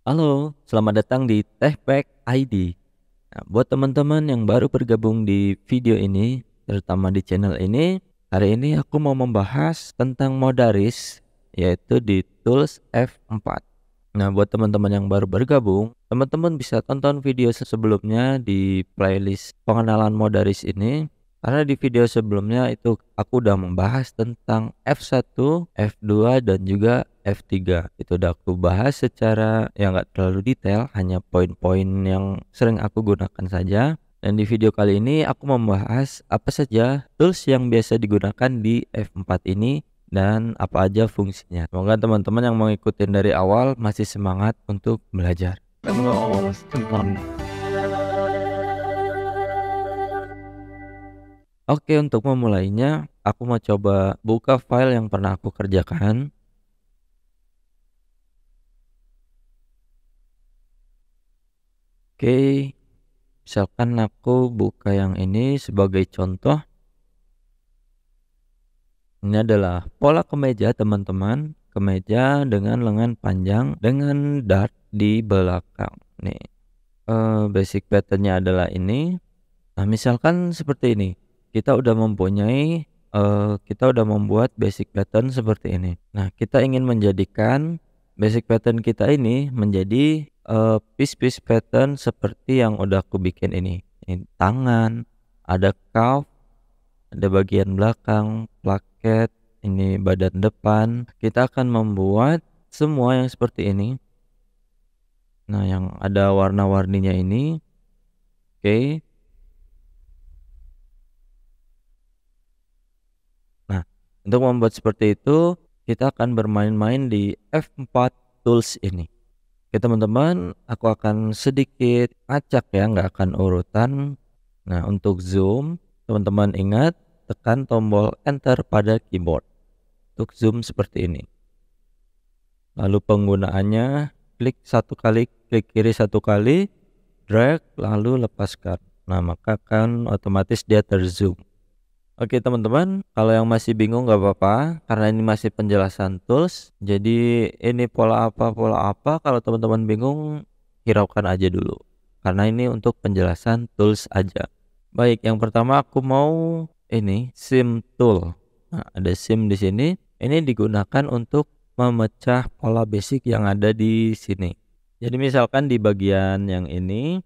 Halo, selamat datang di Techpack ID. Nah, buat teman-teman yang baru bergabung di video ini, terutama di channel ini, hari ini aku mau membahas tentang Modaris, yaitu di Tools F4. Nah, buat teman-teman yang baru bergabung, teman-teman bisa tonton video sebelumnya di playlist pengenalan Modaris ini. Karena di video sebelumnya itu aku udah membahas tentang F1, F2 dan juga F3. Itu udah aku bahas secara yang nggak terlalu detail, hanya poin-poin yang sering aku gunakan saja. Dan di video kali ini aku membahas apa saja tools yang biasa digunakan di F4 ini dan apa aja fungsinya. Semoga teman-teman yang mengikuti dari awal masih semangat untuk belajar. Oke, untuk memulainya, aku mau coba buka file yang pernah aku kerjakan. Oke, misalkan aku buka yang ini sebagai contoh. Ini adalah pola kemeja teman-teman, kemeja dengan lengan panjang dengan dart di belakang. Nih, uh, basic patternnya adalah ini. Nah, misalkan seperti ini kita udah mempunyai uh, kita udah membuat basic pattern seperti ini. Nah, kita ingin menjadikan basic pattern kita ini menjadi uh, piece-piece pattern seperti yang udah aku bikin ini. Ini tangan, ada cuff, ada bagian belakang, plaket, ini badan depan. Kita akan membuat semua yang seperti ini. Nah, yang ada warna-warninya ini. Oke. Okay Untuk membuat seperti itu, kita akan bermain-main di F4 Tools ini. Oke teman-teman, aku akan sedikit acak ya, nggak akan urutan. Nah untuk zoom, teman-teman ingat tekan tombol enter pada keyboard. Untuk zoom seperti ini. Lalu penggunaannya klik satu kali, klik kiri satu kali, drag lalu lepaskan. Nah maka akan otomatis dia terzoom. Oke teman-teman, kalau yang masih bingung nggak apa-apa, karena ini masih penjelasan tools. Jadi ini pola apa, pola apa, kalau teman-teman bingung, hiraukan aja dulu. Karena ini untuk penjelasan tools aja. Baik, yang pertama aku mau ini sim tool. Nah, ada sim di sini. Ini digunakan untuk memecah pola basic yang ada di sini. Jadi misalkan di bagian yang ini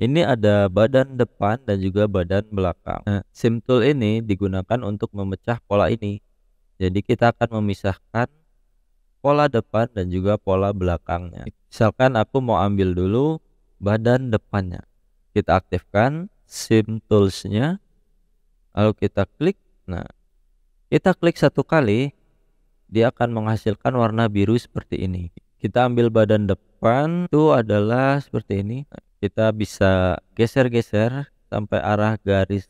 ini ada badan depan dan juga badan belakang. Nah, SIM tool ini digunakan untuk memecah pola ini. Jadi kita akan memisahkan pola depan dan juga pola belakangnya. Misalkan aku mau ambil dulu badan depannya. Kita aktifkan SIM toolsnya. Lalu kita klik. Nah, kita klik satu kali, dia akan menghasilkan warna biru seperti ini. Kita ambil badan depan itu adalah seperti ini kita bisa geser-geser sampai arah garis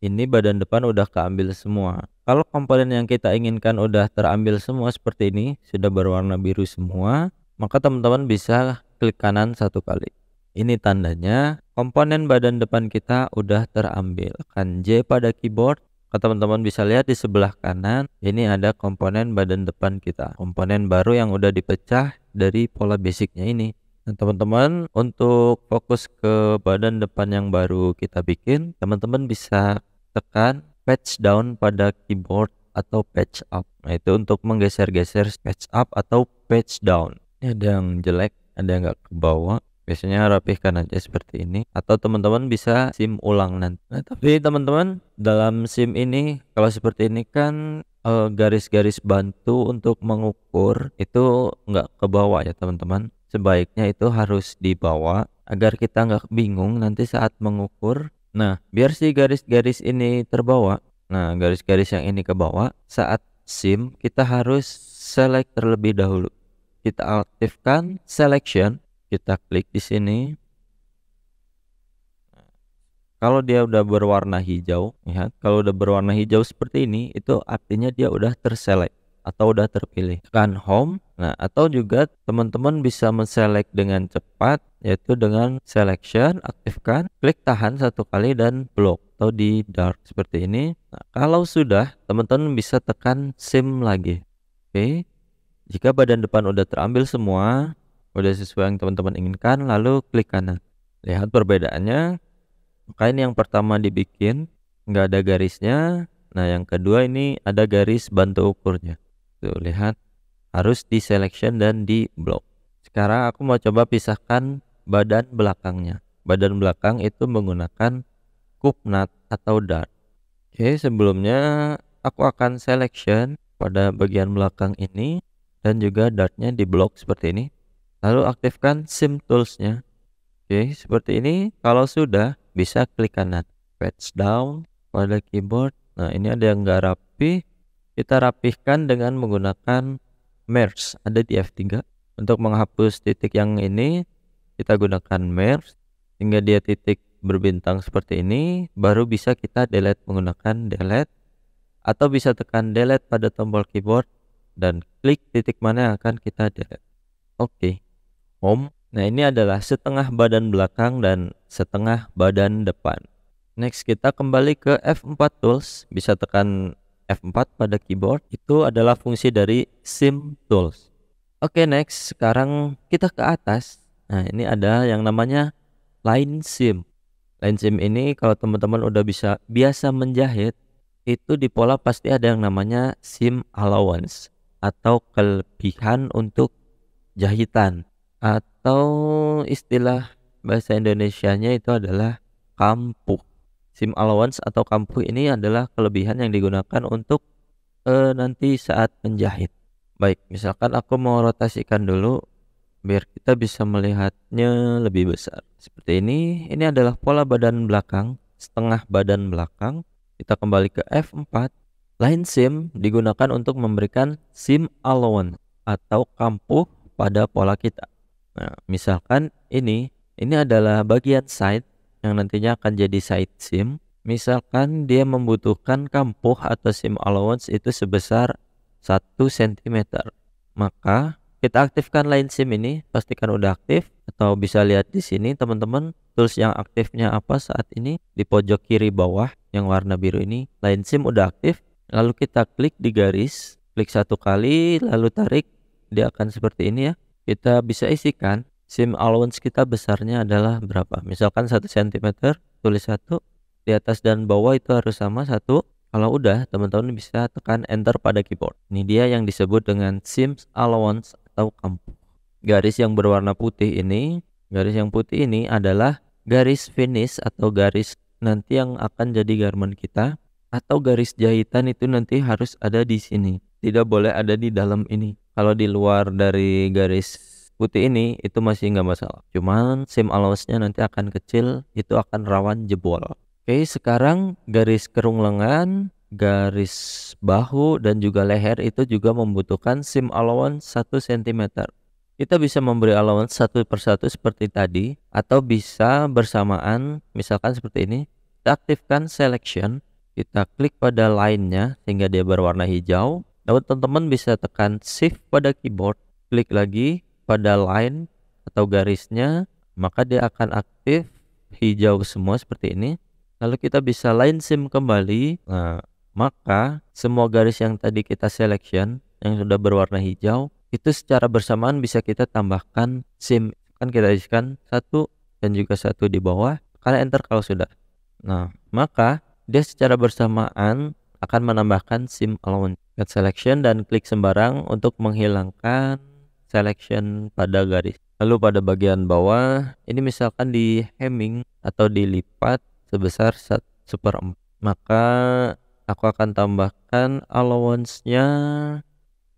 ini badan depan udah keambil semua kalau komponen yang kita inginkan udah terambil semua seperti ini sudah berwarna biru semua maka teman-teman bisa klik kanan satu kali ini tandanya komponen badan depan kita udah terambil kan J pada keyboard teman-teman bisa lihat di sebelah kanan ini ada komponen badan depan kita komponen baru yang udah dipecah dari pola basicnya ini Nah, teman-teman, untuk fokus ke badan depan yang baru kita bikin, teman-teman bisa tekan patch down pada keyboard atau patch up. Nah, itu untuk menggeser-geser patch up atau patch down. Ini ada yang jelek, ada yang nggak ke bawah. Biasanya rapihkan aja seperti ini atau teman-teman bisa SIM ulang nanti. Nah, tapi teman-teman, dalam SIM ini kalau seperti ini kan eh, garis-garis bantu untuk mengukur itu nggak ke bawah ya, teman-teman sebaiknya itu harus dibawa agar kita nggak bingung nanti saat mengukur. Nah, biar si garis-garis ini terbawa. Nah, garis-garis yang ini ke bawah saat SIM kita harus select terlebih dahulu. Kita aktifkan selection, kita klik di sini. Kalau dia udah berwarna hijau, lihat kalau udah berwarna hijau seperti ini, itu artinya dia udah terselect atau udah terpilih. kan home. Nah, atau juga teman-teman bisa menselect dengan cepat yaitu dengan selection aktifkan, klik tahan satu kali dan block atau di dark seperti ini. Nah, kalau sudah, teman-teman bisa tekan sim lagi. Oke. Jika badan depan udah terambil semua, udah sesuai yang teman-teman inginkan, lalu klik kanan. Lihat perbedaannya. Maka ini yang pertama dibikin nggak ada garisnya. Nah, yang kedua ini ada garis bantu ukurnya. Tuh, gitu, lihat harus di selection dan di block. Sekarang aku mau coba pisahkan badan belakangnya. Badan belakang itu menggunakan cup nut atau dart. Oke, sebelumnya aku akan selection pada bagian belakang ini dan juga dartnya di block seperti ini. Lalu aktifkan sim toolsnya. Oke, seperti ini. Kalau sudah, bisa klik kanan. press down pada keyboard. Nah, ini ada yang nggak rapi kita rapihkan dengan menggunakan merge ada di F3 untuk menghapus titik yang ini kita gunakan merge sehingga dia titik berbintang seperti ini baru bisa kita delete menggunakan delete atau bisa tekan delete pada tombol keyboard dan klik titik mana yang akan kita delete oke okay. home nah ini adalah setengah badan belakang dan setengah badan depan next kita kembali ke F4 tools bisa tekan F4 pada keyboard itu adalah fungsi dari sim tools. Oke, okay, next sekarang kita ke atas. Nah, ini ada yang namanya line sim. Line sim ini kalau teman-teman udah bisa biasa menjahit, itu di pola pasti ada yang namanya sim allowance atau kelebihan untuk jahitan atau istilah bahasa Indonesia-nya itu adalah kampuk. SIM allowance atau kampu ini adalah kelebihan yang digunakan untuk e, nanti saat menjahit. Baik, misalkan aku mau rotasikan dulu biar kita bisa melihatnya lebih besar. Seperti ini, ini adalah pola badan belakang, setengah badan belakang. Kita kembali ke F4. Line SIM digunakan untuk memberikan SIM allowance atau kampuh pada pola kita. Nah, misalkan ini, ini adalah bagian side yang nantinya akan jadi side SIM. Misalkan dia membutuhkan kampuh atau SIM allowance itu sebesar 1 cm. Maka kita aktifkan line SIM ini, pastikan udah aktif atau bisa lihat di sini teman-teman tools yang aktifnya apa saat ini di pojok kiri bawah yang warna biru ini line SIM udah aktif. Lalu kita klik di garis, klik satu kali lalu tarik dia akan seperti ini ya. Kita bisa isikan Sim allowance kita besarnya adalah berapa misalkan 1 cm tulis satu di atas dan bawah itu harus sama satu kalau udah teman-teman bisa tekan enter pada keyboard ini dia yang disebut dengan sim allowance atau kampung. garis yang berwarna putih ini garis yang putih ini adalah garis finish atau garis nanti yang akan jadi garment kita atau garis jahitan itu nanti harus ada di sini. Tidak boleh ada di dalam ini. Kalau di luar dari garis putih ini itu masih nggak masalah. Cuman SIM allowance-nya nanti akan kecil, itu akan rawan jebol. Oke, sekarang garis kerung lengan, garis bahu dan juga leher itu juga membutuhkan SIM allowance 1 cm. Kita bisa memberi allowance satu persatu seperti tadi atau bisa bersamaan misalkan seperti ini. Kita aktifkan selection, kita klik pada lainnya sehingga dia berwarna hijau. Lalu teman-teman bisa tekan shift pada keyboard, klik lagi pada line atau garisnya maka dia akan aktif hijau semua seperti ini lalu kita bisa line sim kembali nah, maka semua garis yang tadi kita selection yang sudah berwarna hijau itu secara bersamaan bisa kita tambahkan sim kan kita isikan satu dan juga satu di bawah kalian enter kalau sudah nah maka dia secara bersamaan akan menambahkan sim allowance get selection dan klik sembarang untuk menghilangkan selection pada garis. Lalu pada bagian bawah ini misalkan di hemming atau dilipat sebesar 1 per 4. Maka aku akan tambahkan allowance-nya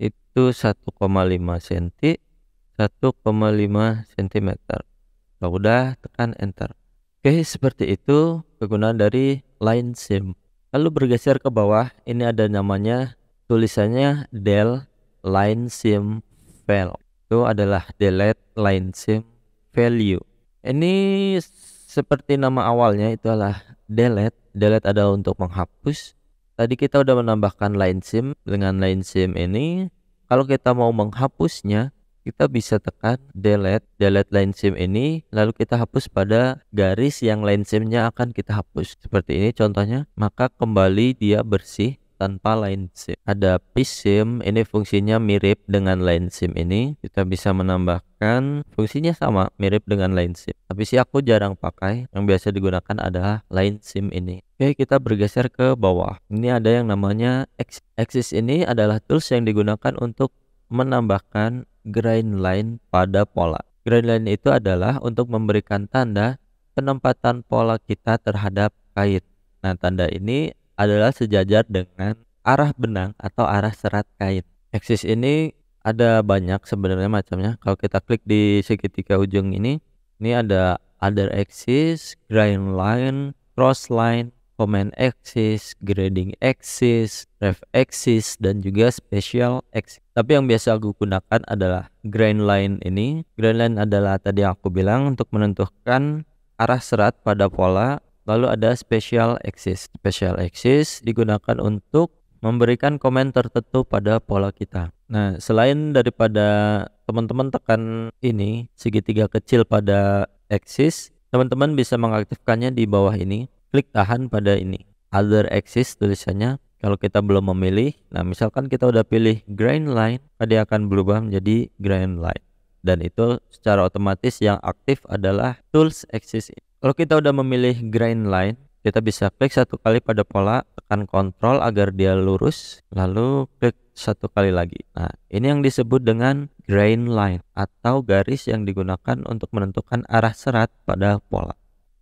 itu 1,5 cm 1,5 cm. Kalau udah tekan enter. Oke, seperti itu kegunaan dari line sim. Lalu bergeser ke bawah, ini ada namanya tulisannya del Line Sim File itu adalah delete line sim value. Ini seperti nama awalnya itu adalah delete. Delete adalah untuk menghapus. Tadi kita udah menambahkan line sim dengan line sim ini. Kalau kita mau menghapusnya, kita bisa tekan delete, delete line sim ini, lalu kita hapus pada garis yang line simnya akan kita hapus. Seperti ini contohnya, maka kembali dia bersih tanpa line SIM. Ada PSIM, ini fungsinya mirip dengan line SIM ini. Kita bisa menambahkan fungsinya sama, mirip dengan line SIM. Tapi sih aku jarang pakai, yang biasa digunakan adalah line SIM ini. Oke, kita bergeser ke bawah. Ini ada yang namanya Axis ini adalah tools yang digunakan untuk menambahkan grain line pada pola. grain line itu adalah untuk memberikan tanda penempatan pola kita terhadap kait. Nah, tanda ini adalah sejajar dengan arah benang atau arah serat kain. Eksis ini ada banyak sebenarnya macamnya. Kalau kita klik di segitiga ujung ini, ini ada other axis, grind line, cross line, command axis, grading axis, ref axis, dan juga special axis. Tapi yang biasa aku gunakan adalah grind line ini. Grind line adalah tadi aku bilang untuk menentukan arah serat pada pola Lalu ada special axis. Special axis digunakan untuk memberikan komen tertentu pada pola kita. Nah, selain daripada teman-teman tekan ini segitiga kecil pada axis, teman-teman bisa mengaktifkannya di bawah ini. Klik tahan pada ini. Other axis tulisannya. Kalau kita belum memilih, nah misalkan kita udah pilih grain line, tadi akan berubah menjadi grain line. Dan itu secara otomatis yang aktif adalah tools axis ini. Kalau kita udah memilih grind line, kita bisa klik satu kali pada pola, tekan kontrol agar dia lurus, lalu klik satu kali lagi. Nah, ini yang disebut dengan grain line atau garis yang digunakan untuk menentukan arah serat pada pola.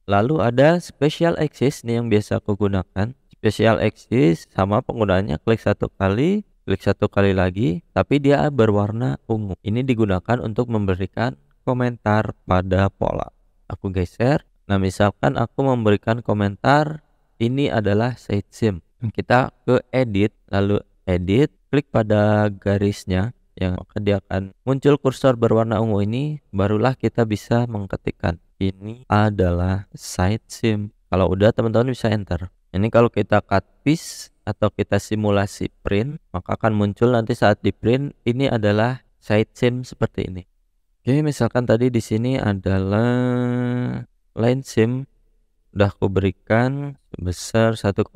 Lalu ada special axis nih yang biasa aku gunakan. Special axis sama penggunaannya klik satu kali, klik satu kali lagi, tapi dia berwarna ungu. Ini digunakan untuk memberikan komentar pada pola. Aku geser, Nah, misalkan aku memberikan komentar ini adalah sim. Kita ke edit, lalu edit, klik pada garisnya yang maka dia akan muncul kursor berwarna ungu ini barulah kita bisa mengketikkan ini adalah site sim kalau udah teman-teman bisa enter ini kalau kita cut piece atau kita simulasi print maka akan muncul nanti saat di print ini adalah site sim seperti ini Oke, misalkan tadi di sini adalah line SIM udah aku berikan sebesar 1,5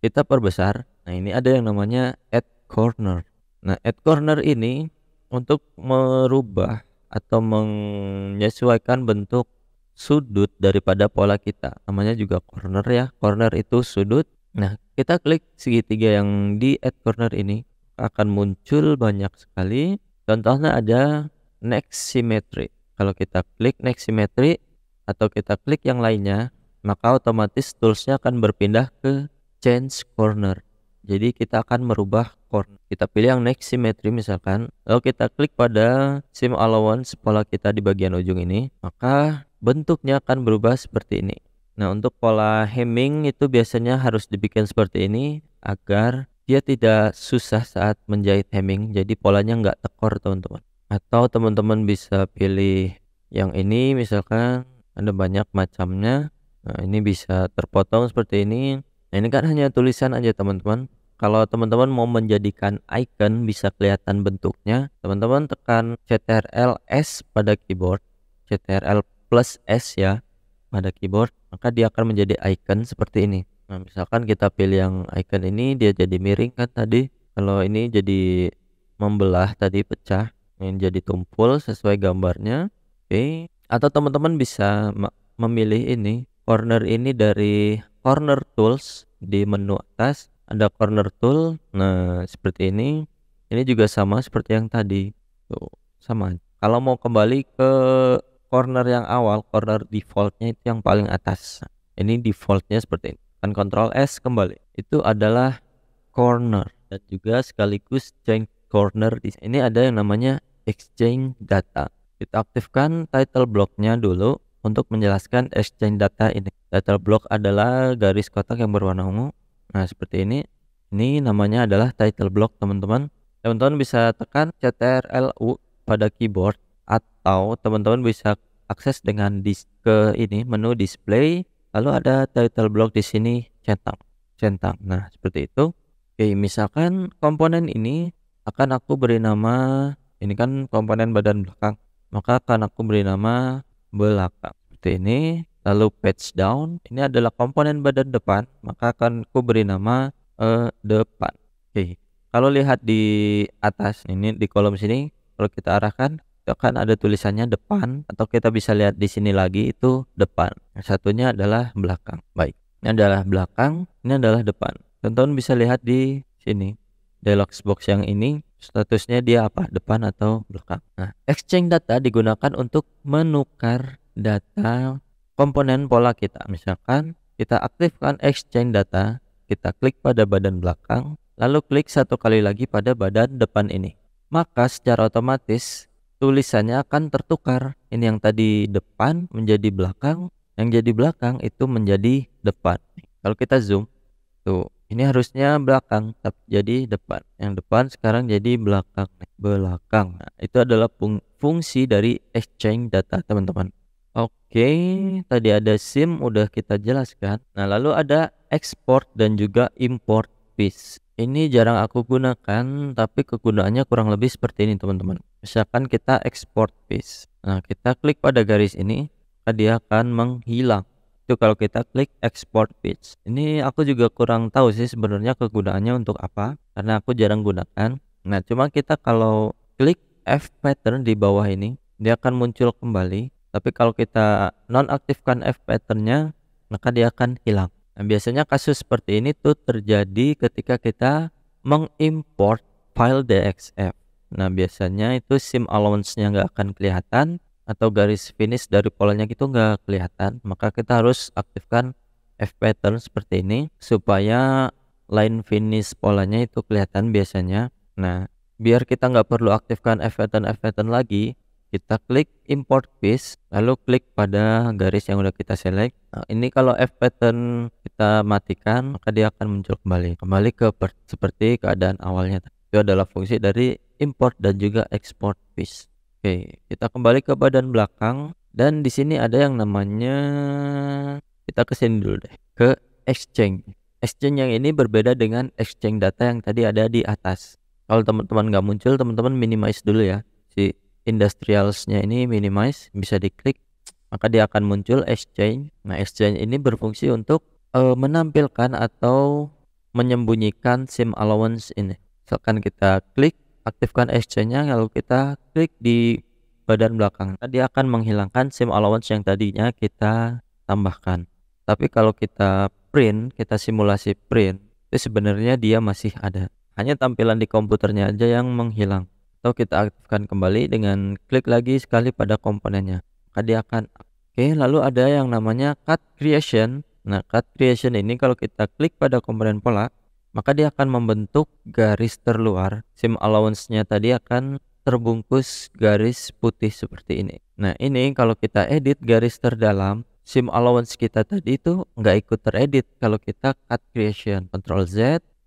kita perbesar nah ini ada yang namanya add corner nah add corner ini untuk merubah atau menyesuaikan bentuk sudut daripada pola kita namanya juga corner ya corner itu sudut nah kita klik segitiga yang di add corner ini akan muncul banyak sekali contohnya ada next symmetry kalau kita klik next symmetry atau kita klik yang lainnya, maka otomatis toolsnya akan berpindah ke change corner. Jadi kita akan merubah corner. Kita pilih yang next symmetry misalkan, lalu kita klik pada sim allowance pola kita di bagian ujung ini, maka bentuknya akan berubah seperti ini. Nah, untuk pola hemming itu biasanya harus dibikin seperti ini agar dia tidak susah saat menjahit hemming. Jadi polanya nggak tekor, teman-teman. Atau teman-teman bisa pilih yang ini misalkan ada banyak macamnya nah ini bisa terpotong seperti ini nah ini kan hanya tulisan aja teman-teman kalau teman-teman mau menjadikan icon bisa kelihatan bentuknya teman-teman tekan CTRL S pada keyboard CTRL plus S ya pada keyboard maka dia akan menjadi icon seperti ini nah misalkan kita pilih yang icon ini dia jadi miring kan tadi kalau ini jadi membelah tadi pecah yang jadi tumpul sesuai gambarnya oke okay atau teman-teman bisa memilih ini corner ini dari corner tools di menu atas ada corner tool nah seperti ini ini juga sama seperti yang tadi tuh sama kalau mau kembali ke corner yang awal corner defaultnya itu yang paling atas ini defaultnya seperti ini kan Ctrl S kembali itu adalah corner dan juga sekaligus change corner ini ada yang namanya exchange data kita aktifkan title blocknya dulu untuk menjelaskan exchange data ini. Title block adalah garis kotak yang berwarna ungu. Nah, seperti ini. Ini namanya adalah title block, teman-teman. Teman-teman bisa tekan CTRL-U pada keyboard atau teman-teman bisa akses dengan disk ke ini menu display lalu ada title block di sini centang centang nah seperti itu oke misalkan komponen ini akan aku beri nama ini kan komponen badan belakang maka akan aku beri nama belakang seperti ini lalu patch down ini adalah komponen badan depan maka akan aku beri nama uh, depan oke kalau lihat di atas ini di kolom sini kalau kita arahkan itu akan ada tulisannya depan atau kita bisa lihat di sini lagi itu depan yang satunya adalah belakang baik ini adalah belakang ini adalah depan teman-teman bisa lihat di sini dialog box yang ini statusnya dia apa depan atau belakang. Nah, exchange data digunakan untuk menukar data komponen pola kita. Misalkan kita aktifkan exchange data, kita klik pada badan belakang, lalu klik satu kali lagi pada badan depan ini. Maka secara otomatis tulisannya akan tertukar. Ini yang tadi depan menjadi belakang, yang jadi belakang itu menjadi depan. Kalau kita zoom, tuh ini harusnya belakang tapi jadi depan yang depan sekarang jadi belakang belakang nah, itu adalah fung fungsi dari exchange data teman-teman oke tadi ada sim udah kita jelaskan nah lalu ada export dan juga import piece ini jarang aku gunakan tapi kegunaannya kurang lebih seperti ini teman-teman misalkan kita export piece nah kita klik pada garis ini tadi akan menghilang itu kalau kita klik export page ini aku juga kurang tahu sih sebenarnya kegunaannya untuk apa karena aku jarang gunakan nah cuma kita kalau klik F pattern di bawah ini dia akan muncul kembali tapi kalau kita nonaktifkan F patternnya maka dia akan hilang nah, biasanya kasus seperti ini tuh terjadi ketika kita mengimport file DXF nah biasanya itu SIM allowance nya nggak akan kelihatan atau garis finish dari polanya gitu nggak kelihatan maka kita harus aktifkan F pattern seperti ini supaya line finish polanya itu kelihatan biasanya nah biar kita nggak perlu aktifkan F pattern F pattern lagi kita klik import piece lalu klik pada garis yang udah kita select nah, ini kalau F pattern kita matikan maka dia akan muncul kembali kembali ke seperti keadaan awalnya itu adalah fungsi dari import dan juga export piece Oke, kita kembali ke badan belakang dan di sini ada yang namanya kita ke sini dulu deh, ke exchange. Exchange yang ini berbeda dengan exchange data yang tadi ada di atas. Kalau teman-teman nggak muncul, teman-teman minimize dulu ya. Si industrialsnya ini minimize, bisa diklik, maka dia akan muncul exchange. Nah, exchange ini berfungsi untuk uh, menampilkan atau menyembunyikan SIM allowance ini. Misalkan kita klik aktifkan exchange-nya lalu kita klik di badan belakang tadi akan menghilangkan SIM allowance yang tadinya kita tambahkan tapi kalau kita print kita simulasi print itu sebenarnya dia masih ada hanya tampilan di komputernya aja yang menghilang atau kita aktifkan kembali dengan klik lagi sekali pada komponennya tadi akan oke lalu ada yang namanya cut creation nah cut creation ini kalau kita klik pada komponen pola maka dia akan membentuk garis terluar SIM allowance-nya tadi akan terbungkus garis putih seperti ini nah ini kalau kita edit garis terdalam SIM allowance kita tadi itu nggak ikut teredit kalau kita cut creation Ctrl Z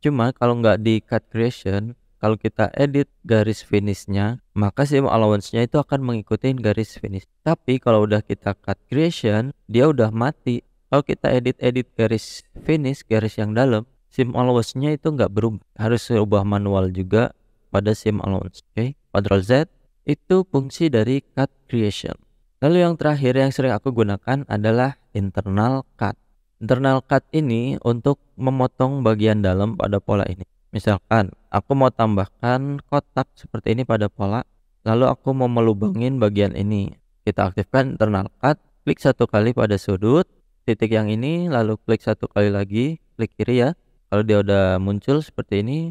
cuma kalau nggak di cut creation kalau kita edit garis finishnya maka SIM allowance-nya itu akan mengikuti garis finish tapi kalau udah kita cut creation dia udah mati kalau kita edit-edit garis finish garis yang dalam SIM allowance-nya itu nggak berubah harus diubah manual juga pada SIM allowance oke okay? Padrol Z itu fungsi dari cut creation lalu yang terakhir yang sering aku gunakan adalah internal cut internal cut ini untuk memotong bagian dalam pada pola ini misalkan aku mau tambahkan kotak seperti ini pada pola lalu aku mau melubangin bagian ini kita aktifkan internal cut klik satu kali pada sudut titik yang ini lalu klik satu kali lagi klik kiri ya kalau dia udah muncul seperti ini,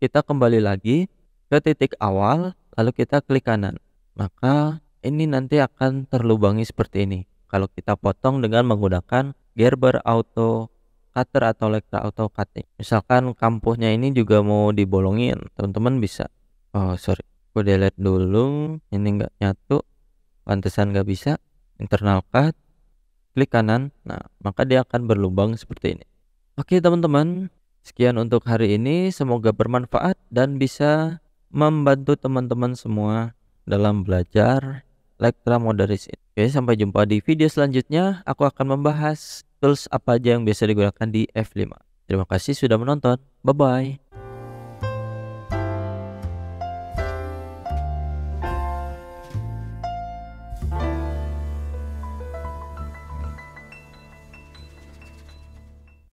kita kembali lagi ke titik awal, lalu kita klik kanan. Maka ini nanti akan terlubangi seperti ini. Kalau kita potong dengan menggunakan Gerber Auto Cutter atau Lectra Auto Cutting. Misalkan kampuhnya ini juga mau dibolongin, teman-teman bisa. Oh sorry, aku delete dulu. Ini nggak nyatu, pantesan nggak bisa. Internal cut, klik kanan. Nah, maka dia akan berlubang seperti ini. Oke teman-teman, Sekian untuk hari ini, semoga bermanfaat dan bisa membantu teman-teman semua dalam belajar Lectra Moderis. Oke, sampai jumpa di video selanjutnya. Aku akan membahas tools apa aja yang biasa digunakan di F5. Terima kasih sudah menonton. Bye-bye.